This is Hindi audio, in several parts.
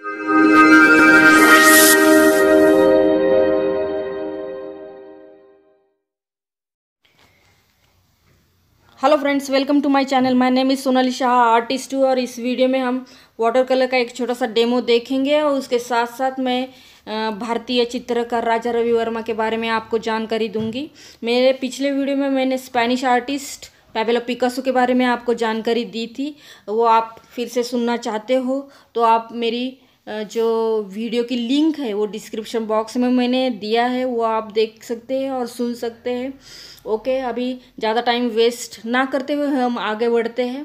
hello friends welcome to my channel my name is Sonali Shah artist हूँ और इस वीडियो में हम वाटर कलर का एक छोटा सा डेमो देखेंगे और उसके साथ साथ मैं भारतीय चित्रकार राजा रवि वर्मा के बारे में आपको जानकारी दूंगी मेरे पिछले वीडियो में मैंने स्पेनिश आर्टिस्ट पैबेलो पिकासो के बारे में आपको जानकारी दी थी वो आप फिर से सुनना चाहते हो तो आप मेरी जो वीडियो की लिंक है वो डिस्क्रिप्शन बॉक्स में मैंने दिया है वो आप देख सकते हैं और सुन सकते हैं ओके अभी ज़्यादा टाइम वेस्ट ना करते हुए हम आगे बढ़ते हैं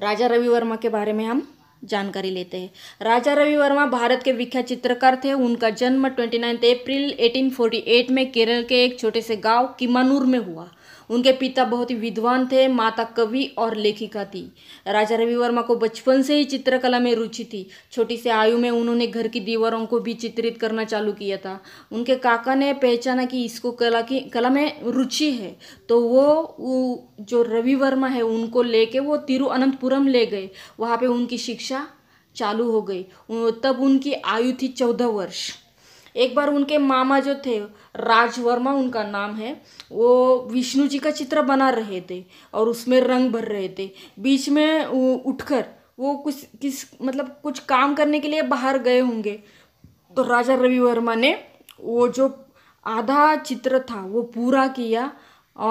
राजा रवि वर्मा के बारे में हम जानकारी लेते हैं राजा रवि वर्मा भारत के विख्यात चित्रकार थे उनका जन्म ट्वेंटी अप्रैल एटीन में केरल के एक छोटे से गाँव किमानूर में हुआ उनके पिता बहुत ही विद्वान थे माता कवि और लेखिका थी राजा रवि वर्मा को बचपन से ही चित्रकला में रुचि थी छोटी सी आयु में उन्होंने घर की दीवारों को भी चित्रित करना चालू किया था उनके काका ने पहचाना कि इसको कला की कला में रुचि है तो वो जो रवि वर्मा है उनको लेके वो तिरुअनंतपुरम ले गए वहाँ पे उनकी शिक्षा चालू हो गई तब उनकी आयु थी चौदह वर्ष एक बार उनके मामा जो थे राजवर्मा उनका नाम है वो विष्णु जी का चित्र बना रहे थे और उसमें रंग भर रहे थे बीच में उठकर वो कुछ किस मतलब कुछ काम करने के लिए बाहर गए होंगे तो राजा रवि वर्मा ने वो जो आधा चित्र था वो पूरा किया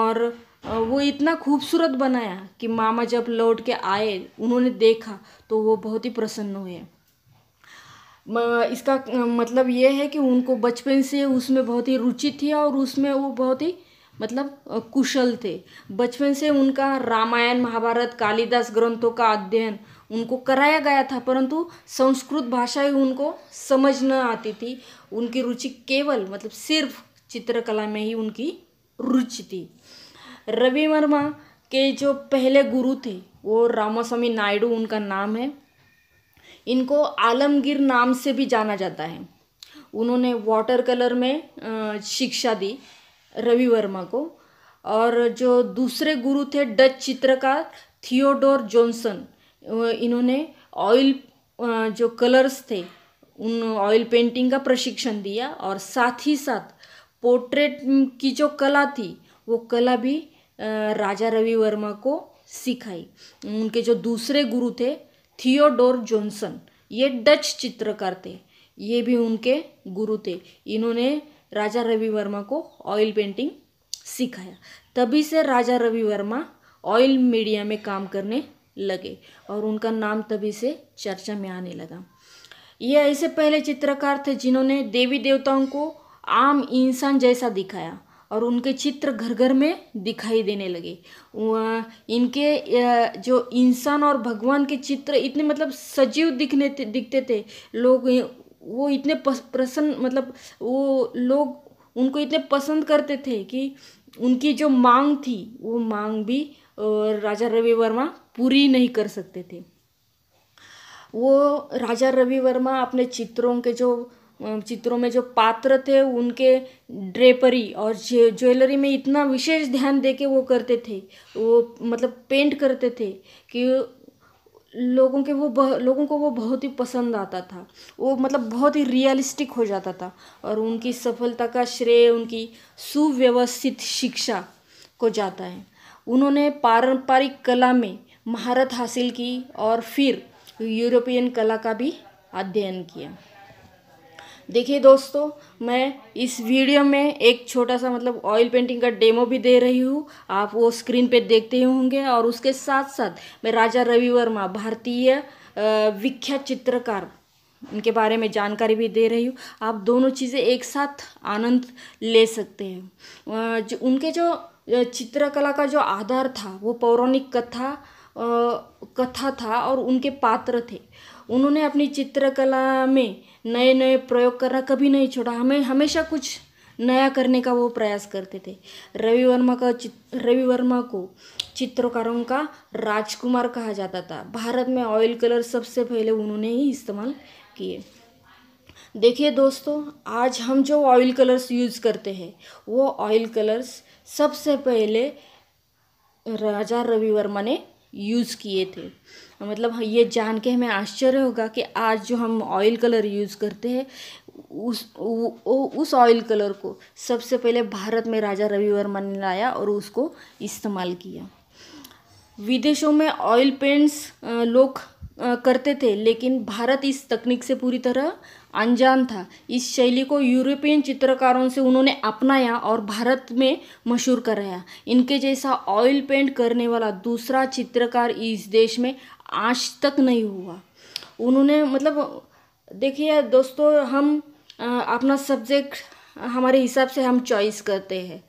और वो इतना खूबसूरत बनाया कि मामा जब लौट के आए उन्होंने देखा तो वो बहुत ही प्रसन्न हुए इसका मतलब ये है कि उनको बचपन से उसमें बहुत ही रुचि थी और उसमें वो बहुत ही मतलब कुशल थे बचपन से उनका रामायण महाभारत कालिदास ग्रंथों का अध्ययन उनको कराया गया था परंतु संस्कृत भाषा ही उनको समझ न आती थी उनकी रुचि केवल मतलब सिर्फ चित्रकला में ही उनकी रुचि थी रवि वर्मा के जो पहले गुरु थे वो रामास्वामी नायडू उनका नाम है इनको आलमगीर नाम से भी जाना जाता है उन्होंने वाटर कलर में शिक्षा दी रवि वर्मा को और जो दूसरे गुरु थे डच चित्रकार थियोडोर जॉनसन इन्होंने ऑयल जो कलर्स थे उन ऑयल पेंटिंग का प्रशिक्षण दिया और साथ ही साथ पोर्ट्रेट की जो कला थी वो कला भी राजा रवि वर्मा को सिखाई उनके जो दूसरे गुरु थे थियोडोर जॉनसन ये डच चित्रकार थे ये भी उनके गुरु थे इन्होंने राजा रवि वर्मा को ऑयल पेंटिंग सिखाया तभी से राजा रवि वर्मा ऑयल मीडिया में काम करने लगे और उनका नाम तभी से चर्चा में आने लगा ये ऐसे पहले चित्रकार थे जिन्होंने देवी देवताओं को आम इंसान जैसा दिखाया और उनके चित्र घर घर में दिखाई देने लगे इनके जो इंसान और भगवान के चित्र इतने मतलब सजीव दिखने दिखते थे लोग वो इतने प्रसन्न मतलब वो लोग उनको इतने पसंद करते थे कि उनकी जो मांग थी वो मांग भी राजा रवि वर्मा पूरी नहीं कर सकते थे वो राजा रवि वर्मा अपने चित्रों के जो चित्रों में जो पात्र थे उनके ड्रेपरी और ज्वेलरी में इतना विशेष ध्यान दे के वो करते थे वो मतलब पेंट करते थे कि लोगों के वो लोगों को वो बहुत ही पसंद आता था वो मतलब बहुत ही रियलिस्टिक हो जाता था और उनकी सफलता का श्रेय उनकी सुव्यवस्थित शिक्षा को जाता है उन्होंने पारंपरिक कला में महारत हासिल की और फिर यूरोपियन कला का भी अध्ययन किया देखिए दोस्तों मैं इस वीडियो में एक छोटा सा मतलब ऑयल पेंटिंग का डेमो भी दे रही हूँ आप वो स्क्रीन पे देखते ही होंगे और उसके साथ साथ मैं राजा रवि वर्मा भारतीय विख्यात चित्रकार उनके बारे में जानकारी भी दे रही हूँ आप दोनों चीज़ें एक साथ आनंद ले सकते हैं जो उनके जो चित्रकला का जो आधार था वो पौराणिक कथा कथा था और उनके पात्र थे उन्होंने अपनी चित्रकला में नए नए प्रयोग करना कभी नहीं छोड़ा हमें हमेशा कुछ नया करने का वो प्रयास करते थे रवि वर्मा का रवि वर्मा को चित्रकारों का राजकुमार कहा जाता था भारत में ऑयल कलर सबसे पहले उन्होंने ही इस्तेमाल किए देखिए दोस्तों आज हम जो ऑयल कलर्स यूज़ करते हैं वो ऑयल कलर्स सबसे पहले राजा रवि वर्मा ने यूज़ किए थे मतलब हाँ, ये जान के हमें आश्चर्य होगा कि आज जो हम ऑयल कलर यूज़ करते हैं उस वो उस ऑयल कलर को सबसे पहले भारत में राजा रवि वर्मा ने लाया और उसको इस्तेमाल किया विदेशों में ऑयल पेंट्स लोग करते थे लेकिन भारत इस तकनीक से पूरी तरह अनजान था इस शैली को यूरोपियन चित्रकारों से उन्होंने अपनाया और भारत में मशहूर कराया इनके जैसा ऑयल पेंट करने वाला दूसरा चित्रकार इस देश में आज तक नहीं हुआ उन्होंने मतलब देखिए दोस्तों हम अपना सब्जेक्ट हमारे हिसाब से हम चॉइस करते हैं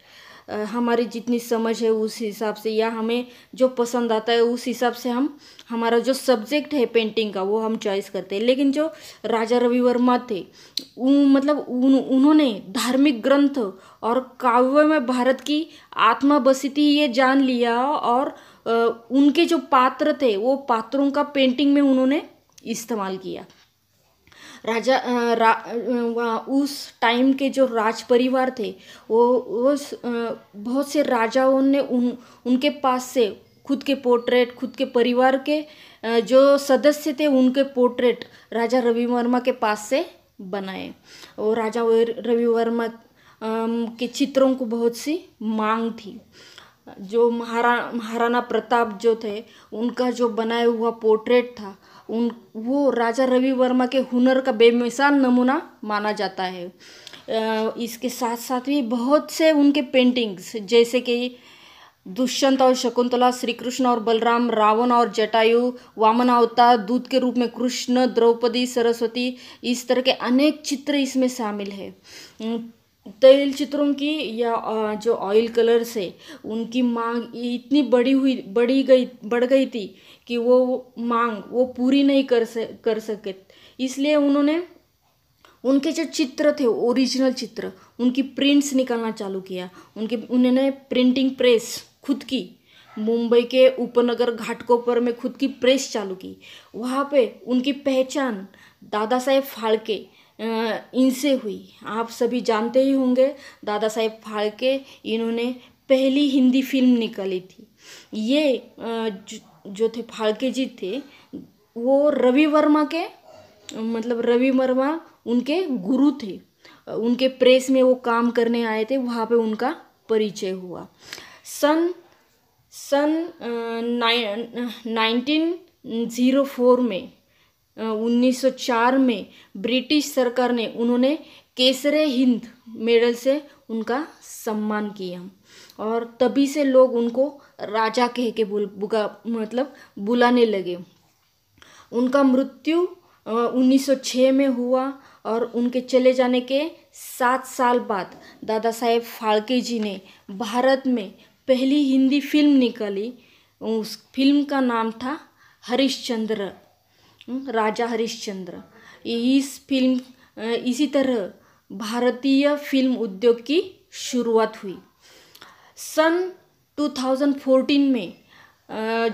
हमारी जितनी समझ है उस हिसाब से या हमें जो पसंद आता है उस हिसाब से हम हमारा जो सब्जेक्ट है पेंटिंग का वो हम चॉइस करते हैं लेकिन जो राजा रवि वर्मा थे उन, मतलब उन, उन्होंने धार्मिक ग्रंथ और काव्य में भारत की आत्मा बसी थी ये जान लिया और उनके जो पात्र थे वो पात्रों का पेंटिंग में उन्होंने इस्तेमाल किया राजा रा उस टाइम के जो राज परिवार थे वो उस बहुत से राजाओं ने उन उनके पास से खुद के पोर्ट्रेट खुद के परिवार के जो सदस्य थे उनके पोर्ट्रेट राजा रवि वर्मा के पास से बनाए और राजा रवि वर्मा के चित्रों को बहुत सी मांग थी जो महारा महाराणा प्रताप जो थे उनका जो बनाया हुआ पोर्ट्रेट था उन वो राजा रवि वर्मा के हुनर का बेमिसाल नमूना माना जाता है इसके साथ साथ भी बहुत से उनके पेंटिंग्स जैसे कि दुष्यंत और शकुंतला श्री कृष्ण और बलराम रावण और जटायु वामन अवतार दूध के रूप में कृष्ण द्रौपदी सरस्वती इस तरह के अनेक चित्र इसमें शामिल है तैल चित्रों की या जो ऑयल कलर से उनकी मांग इतनी बड़ी हुई बढ़ी गई बढ़ गई थी कि वो मांग वो पूरी नहीं कर स कर सके इसलिए उन्होंने उनके जो चित्र थे ओरिजिनल चित्र उनकी प्रिंट्स निकालना चालू किया उनके उन्होंने प्रिंटिंग प्रेस खुद की मुंबई के उपनगर घाटकों पर में खुद की प्रेस चालू की वहाँ पे उनकी पहचान दादा साहेब फाड़के इनसे हुई आप सभी जानते ही होंगे दादा साहेब फाड़के इन्होंने पहली हिंदी फिल्म निकाली थी ये जो थे फाड़के जी थे वो रवि वर्मा के मतलब रवि वर्मा उनके गुरु थे उनके प्रेस में वो काम करने आए थे वहाँ पे उनका परिचय हुआ सन सन नाइनटीन ज़ीरो फोर में 1904 में ब्रिटिश सरकार ने उन्होंने केसरे हिंद मेडल से उनका सम्मान किया और तभी से लोग उनको राजा कह के बुल बुका मतलब बुलाने लगे उनका मृत्यु 1906 में हुआ और उनके चले जाने के सात साल बाद दादा साहेब फाल्के जी ने भारत में पहली हिंदी फिल्म निकाली उस फिल्म का नाम था हरिश्चंद्र हम्म, राजा हरिश्चंद्र इस फिल्म इसी तरह भारतीय फिल्म उद्योग की शुरुआत हुई सन 2014 में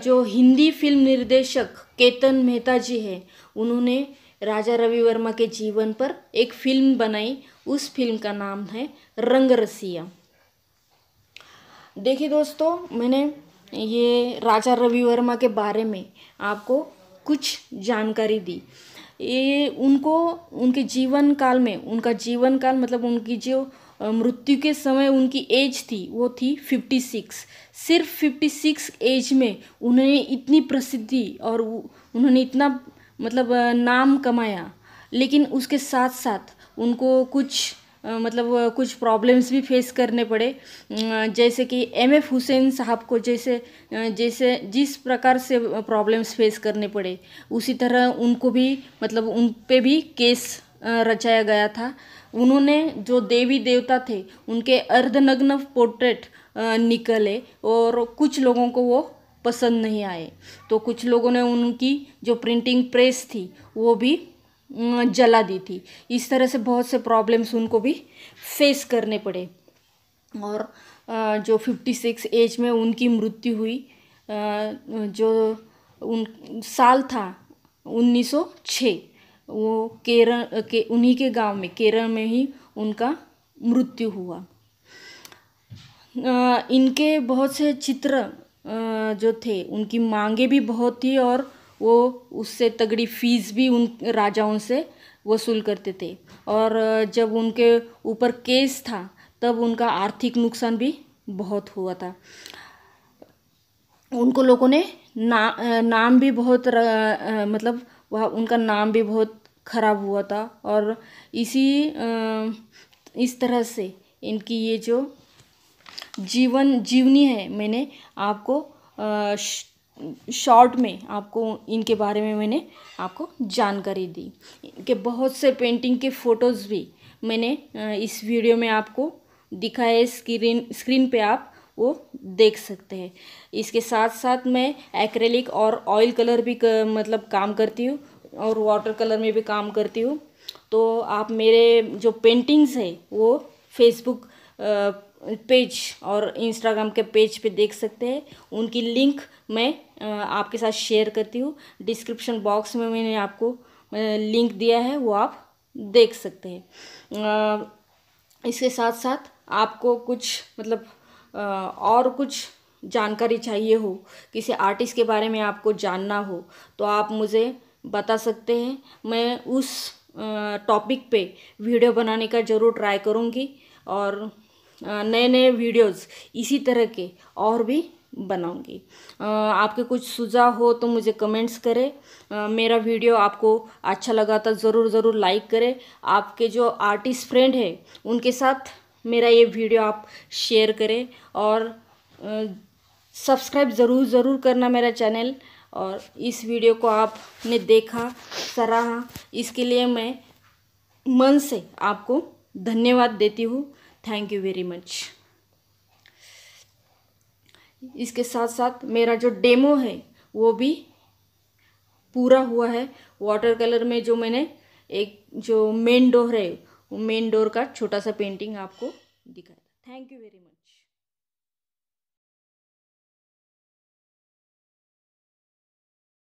जो हिंदी फिल्म निर्देशक केतन मेहता जी हैं उन्होंने राजा रवि वर्मा के जीवन पर एक फिल्म बनाई उस फिल्म का नाम है रंग रसिया देखिए दोस्तों मैंने ये राजा रवि वर्मा के बारे में आपको कुछ जानकारी दी ये उनको उनके जीवन काल में उनका जीवन काल मतलब उनकी जो मृत्यु के समय उनकी एज थी वो थी फिफ्टी सिक्स सिर्फ फिफ्टी सिक्स एज में उन्होंने इतनी प्रसिद्धि और उन्होंने इतना मतलब नाम कमाया लेकिन उसके साथ साथ उनको कुछ मतलब कुछ प्रॉब्लम्स भी फेस करने पड़े जैसे कि एम एफ हुसैन साहब को जैसे जैसे जिस प्रकार से प्रॉब्लम्स फेस करने पड़े उसी तरह उनको भी मतलब उन पे भी केस रचाया गया था उन्होंने जो देवी देवता थे उनके अर्धनग्न पोर्ट्रेट निकले और कुछ लोगों को वो पसंद नहीं आए तो कुछ लोगों ने उनकी जो प्रिंटिंग प्रेस थी वो भी अं, जला दी थी इस तरह से बहुत से प्रॉब्लम्स उनको भी फेस करने पड़े और अं, जो 56 एज में उनकी मृत्यु हुई अं, जो उन साल था 1906 वो केरल के उन्हीं के गांव में केरल में ही उनका मृत्यु हुआ इनके बहुत से चित्र जो थे उनकी मांगे भी बहुत थी और वो उससे तगड़ी फीस भी उन राजाओं से वसूल करते थे और जब उनके ऊपर केस था तब उनका आर्थिक नुकसान भी बहुत हुआ था उनको लोगों ने ना नाम भी बहुत र, मतलब वह उनका नाम भी बहुत खराब हुआ था और इसी इस तरह से इनकी ये जो जीवन जीवनी है मैंने आपको शॉर्ट में आपको इनके बारे में मैंने आपको जानकारी दी इनके बहुत से पेंटिंग के फ़ोटोज़ भी मैंने इस वीडियो में आपको दिखाए स्क्रीन स्क्रीन पे आप वो देख सकते हैं इसके साथ साथ मैं एक्रेलिक और ऑयल कलर भी कर, मतलब काम करती हूँ और वाटर कलर में भी काम करती हूँ तो आप मेरे जो पेंटिंग्स है वो फेसबुक पेज और इंस्टाग्राम के पेज पे देख सकते हैं उनकी लिंक मैं आपके साथ शेयर करती हूँ डिस्क्रिप्शन बॉक्स में मैंने आपको लिंक दिया है वो आप देख सकते हैं इसके साथ साथ आपको कुछ मतलब और कुछ जानकारी चाहिए हो किसी आर्टिस्ट के बारे में आपको जानना हो तो आप मुझे बता सकते हैं मैं उस टॉपिक पे वीडियो बनाने का ज़रूर ट्राई करूँगी और नए नए वीडियोस इसी तरह के और भी बनाऊंगी आपके कुछ सुझाव हो तो मुझे कमेंट्स करें मेरा वीडियो आपको अच्छा लगा तो ज़रूर ज़रूर लाइक करें आपके जो आर्टिस्ट फ्रेंड है उनके साथ मेरा ये वीडियो आप शेयर करें और सब्सक्राइब ज़रूर ज़रूर करना मेरा चैनल और इस वीडियो को आपने देखा सराहा इसके लिए मैं मन से आपको धन्यवाद देती हूँ थैंक यू वेरी मच इसके साथ साथ मेरा जो डेमो है वो भी पूरा हुआ है वाटर कलर में जो मैंने एक जो मेन डोर है वो मेन डोर का छोटा सा पेंटिंग आपको दिखाया थैंक यू वेरी मच